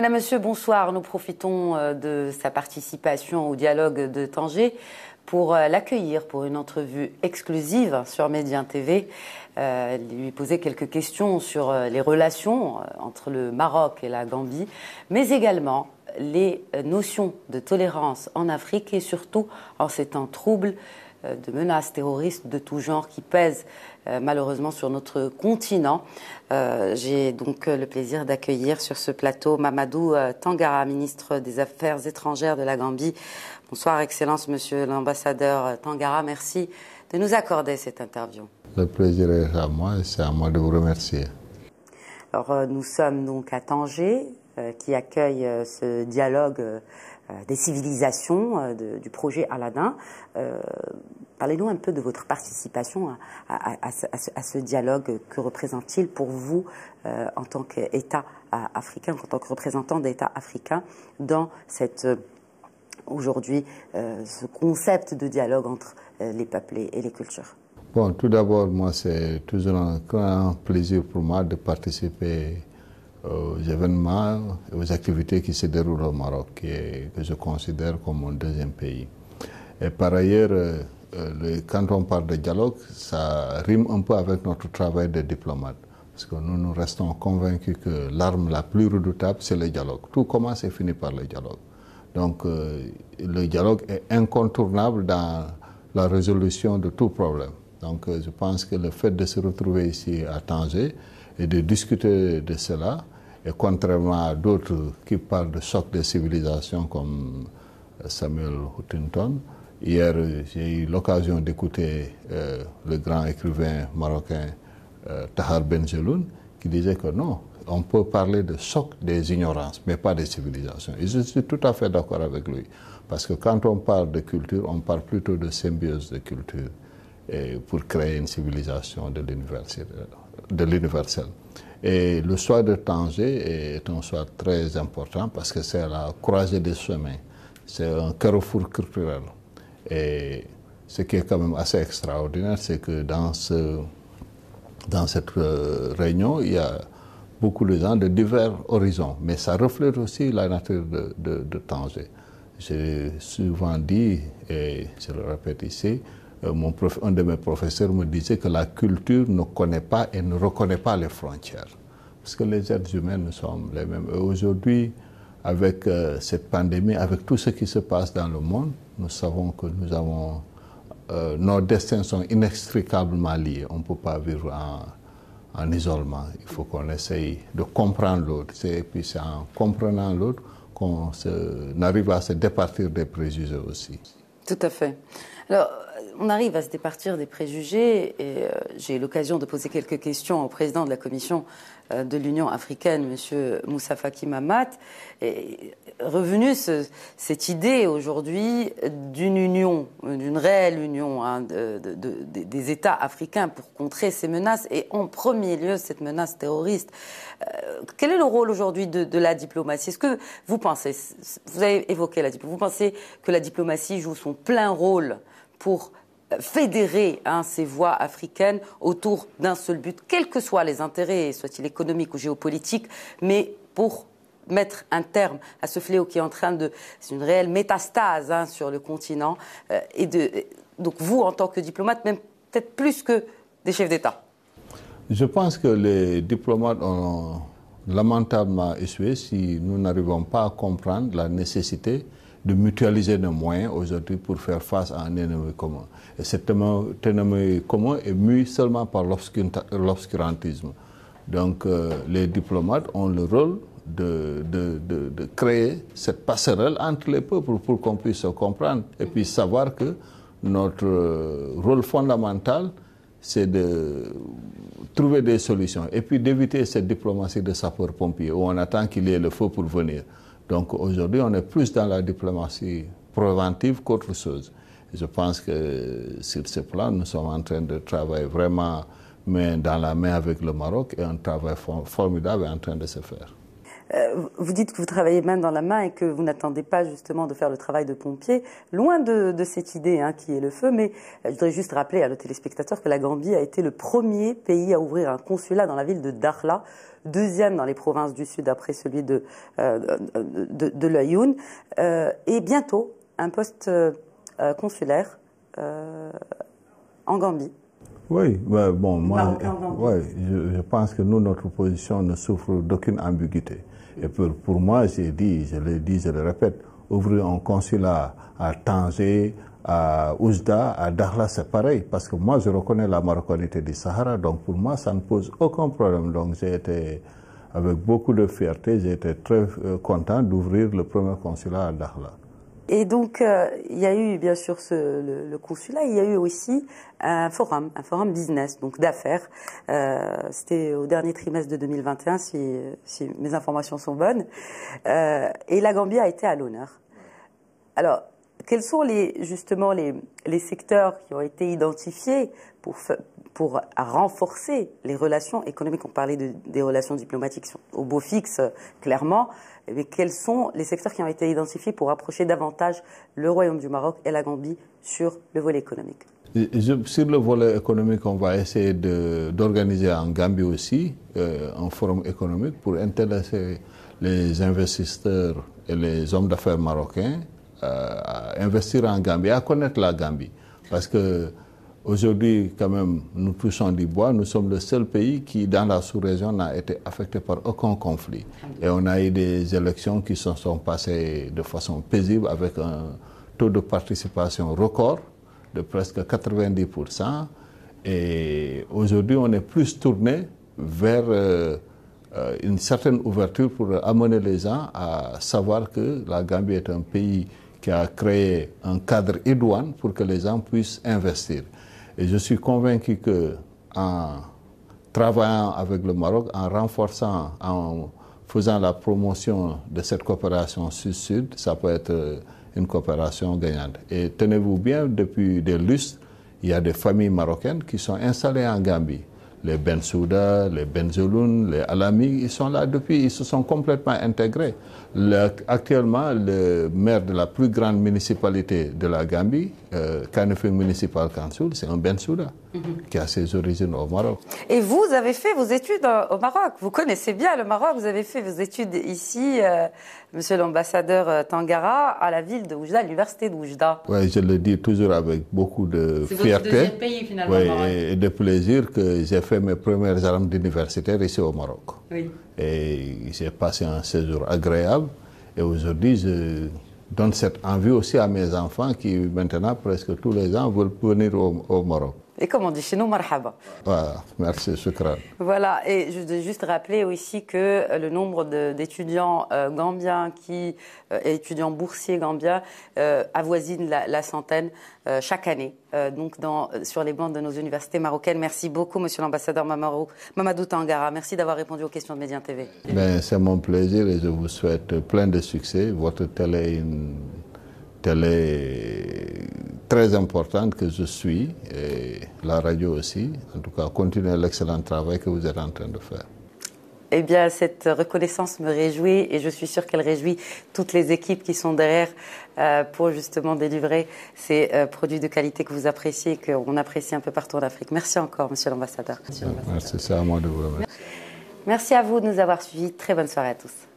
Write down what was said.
Madame, Monsieur, bonsoir. Nous profitons euh, de sa participation au dialogue de Tanger pour euh, l'accueillir pour une entrevue exclusive sur Médien TV, euh, lui poser quelques questions sur les relations entre le Maroc et la Gambie, mais également les notions de tolérance en Afrique et surtout en ces temps troubles euh, de menaces terroristes de tout genre qui pèsent euh, malheureusement sur notre continent. Euh, j'ai donc le plaisir d'accueillir sur ce plateau Mamadou Tangara, ministre des Affaires étrangères de la Gambie. Bonsoir, Excellence, Monsieur l'ambassadeur Tangara. Merci de nous accorder cette interview. Le plaisir est à moi et c'est à moi de vous remercier. Alors, nous sommes donc à Tanger, qui accueille ce dialogue euh, des civilisations, euh, du projet Aladdin. Euh, parlez-nous un peu de votre participation à, ce, dialogue. Que représente-t-il pour vous en tant qu'État africain, en tant que représentant d'État africain dans cette aujourd'hui ce concept de dialogue entre les peuples et, les cultures Bon, tout d'abord, moi, c'est toujours un, grand plaisir pour moi de participer aux événements et aux activités qui se déroulent au Maroc, et que je considère comme mon deuxième pays. Et par ailleurs, euh, euh, quand on parle de dialogue, ça rime un peu avec notre travail de diplomate. Parce que nous, nous restons convaincus que l'arme la plus redoutable, c'est le dialogue. Tout commence et finit par le dialogue. Donc, euh, le dialogue est incontournable dans la résolution de tout problème. Donc, je pense que le fait de se retrouver ici à Tanger, et de discuter de cela. Et contrairement à d'autres qui parlent de choc des civilisations comme euh, Samuel Huntington, hier j'ai eu l'occasion d'écouter euh, le grand écrivain marocain euh, Tahar Benjeloun qui disait que non, on peut parler de choc des ignorances, mais pas des civilisations. Et je suis tout à fait d'accord avec lui. Parce que quand on parle de culture, on parle plutôt de symbiose de culture et pour créer une civilisation de l'université de l'universel. Et le soir de Tanger est un soir très important parce que c'est la croisée des chemins. C'est un carrefour culturel. Et ce qui est quand même assez extraordinaire, c'est que dans, ce, dans cette euh, réunion, il y a beaucoup de gens de divers horizons. Mais ça reflète aussi la nature de, de Tanger. J'ai souvent dit, et je le répète ici, euh, un de mes professeurs me disait que la culture ne connaît pas et ne reconnaît pas les frontières. Parce que les êtres humains, nous sommes les mêmes. aujourd'hui, avec euh, cette pandémie, avec tout ce qui se passe dans le monde, nous savons que nous avons, euh, nos destins sont inextricablement liés. On ne peut pas vivre en, en isolement. Il faut qu'on essaye de comprendre l'autre. Et puis c'est en comprenant l'autre qu'on arrive à se départir des préjugés aussi. Tout à fait. Alors, on arrive à se départir des préjugés et euh, j'ai eu l'occasion de poser quelques questions au président de la commission euh, de l'Union africaine, M. Moussa Faki Mamat, revenu cette idée aujourd'hui d'une union, d'une réelle union hein, des États africains pour contrer ces menaces et en premier lieu cette menace terroriste. Euh, quel est le rôle aujourd'hui de, la diplomatie Est-ce que vous pensez, vous avez évoqué la diplomatie, vous pensez que la diplomatie joue son plein rôle pour fédérer hein, ces voix africaines autour d'un seul but, quels que soient les intérêts, soit ils économiques ou géopolitiques, mais pour mettre un terme à ce fléau qui est en train de... C'est une réelle métastase hein, sur le continent. Euh, et euh, donc vous, en tant que diplomate, même peut-être plus que des chefs d'État. Je pense que les diplomates ont lamentablement échoué si nous n'arrivons pas à comprendre la nécessité de mutualiser nos moyens aujourd'hui pour faire face à un ennemi commun. Et cet ennemi commun est mu seulement par l'obscurantisme. Donc euh, les diplomates ont le rôle de, de, de, créer cette passerelle entre les peuples pour, qu'on puisse se comprendre et puis savoir que notre rôle fondamental, c'est de trouver des solutions et puis d'éviter cette diplomatie de sapeurs-pompiers où on attend qu'il y ait le feu pour venir. Donc aujourd'hui, on est plus dans la diplomatie préventive qu'autre chose. Je pense que sur ce plan, nous sommes en train de travailler vraiment main dans la main avec le Maroc et un travail formidable est en train de se faire. Euh, vous dites que vous travaillez main dans la main et que vous n'attendez pas justement de faire le travail de pompier, loin de, cette idée hein, qui est le feu, mais euh, je voudrais juste rappeler à nos téléspectateurs que la Gambie a été le premier pays à ouvrir un consulat dans la ville de Darla, deuxième dans les provinces du Sud après celui de, euh, de, de euh, et bientôt un poste consulaire en Gambie. Oui, ben bon, moi, je, pense que nous, notre position ne souffre d'aucune ambiguïté. Et pour, pour moi, j'ai dit, je le dis, je le répète, ouvrir un consulat à Tanger, à Ouzda, à Dakhla, c'est pareil, parce que moi, je reconnais la marocanité du Sahara, donc pour moi, ça ne pose aucun problème. Donc j'ai été, avec beaucoup de fierté, j'ai été très euh, content d'ouvrir le premier consulat à Dakhla. Et donc, euh, il y a eu bien sûr ce, le, le, consulat, il y a eu aussi un forum, un forum business, donc d'affaires. Euh, c'était au dernier trimestre de 2021, si, si mes informations sont bonnes. Euh, et la Gambie a été à l'honneur. Alors, quels sont justement les, secteurs qui ont été identifiés pour, renforcer les relations économiques On parlait des relations diplomatiques au beau fixe, clairement. Mais quels sont les secteurs qui ont été identifiés pour rapprocher davantage le Royaume du Maroc et la Gambie sur le volet économique sur le volet économique, on va essayer d'organiser en Gambie aussi euh, un forum économique pour intéresser les investisseurs et les hommes d'affaires marocains euh, à investir en Gambie, à connaître la Gambie. Parce que aujourd'hui, quand même, nous poussons du bois. Nous sommes le seul pays qui, dans la sous-région, n'a été affecté par aucun conflit. Et on a eu des élections qui se sont passées de façon paisible avec un taux de participation record de presque 90%. Et aujourd'hui, on est plus tourné vers euh, euh, une certaine ouverture pour amener les gens à savoir que la Gambie est un pays qui a créé un cadre idoine pour que les gens puissent investir. Et je suis convaincu que en travaillant avec le Maroc, en renforçant, en faisant la promotion de cette coopération sud-sud, ça peut être euh, une coopération gagnante. Et tenez-vous bien, depuis des lustres, il y a des familles marocaines qui sont installées en Gambie les Bensouda, les Benzoloun, les Alami, ils sont là depuis, ils se sont complètement intégrés. actuellement, le maire de la plus grande municipalité de la Gambie, euh, Municipal Council, c'est un Bensouda mhm. qui a ses origines au Maroc. Et vous avez fait vos études euh, au Maroc, vous connaissez bien le Maroc, vous avez fait vos études ici, euh, monsieur l'ambassadeur euh, Tangara, à la ville de Oujda, à l'université de Oujda. Oui, je le dis toujours avec beaucoup de fierté et de plaisir que j'ai fait mes premières armes d'universitaire ici au Maroc. Et il passé un séjour agréable. Et aujourd'hui, je donne cette envie aussi à mes enfants qui, maintenant, presque tous les ans, veulent venir au Maroc. Et comme on dit chez nous, marhaba. Voilà, merci, shukran. Voilà, et je voudrais juste rappeler aussi que euh, le nombre d'étudiants euh, gambiens qui, euh, étudiants boursiers gambiens avoisine la, centaine chaque année, donc dans, sur les bancs de nos universités marocaines. Merci beaucoup, monsieur l'ambassadeur Mamadou Tangara. Merci d'avoir répondu aux questions de Médien TV. C'est mon plaisir et je vous souhaite plein de succès. Votre télé est une télé très importante que je suis la radio aussi, en tout cas continuez l'excellent travail que vous êtes en train de faire. Eh bien, cette reconnaissance me réjouit et je suis sûre qu'elle réjouit toutes les équipes qui sont derrière euh, pour justement délivrer ces euh, produits de qualité que vous appréciez et qu'on apprécie un peu partout en Afrique. Merci encore, monsieur l'ambassadeur. Merci, à moi de vous Merci à vous de nous avoir suivis. Très bonne soirée à tous.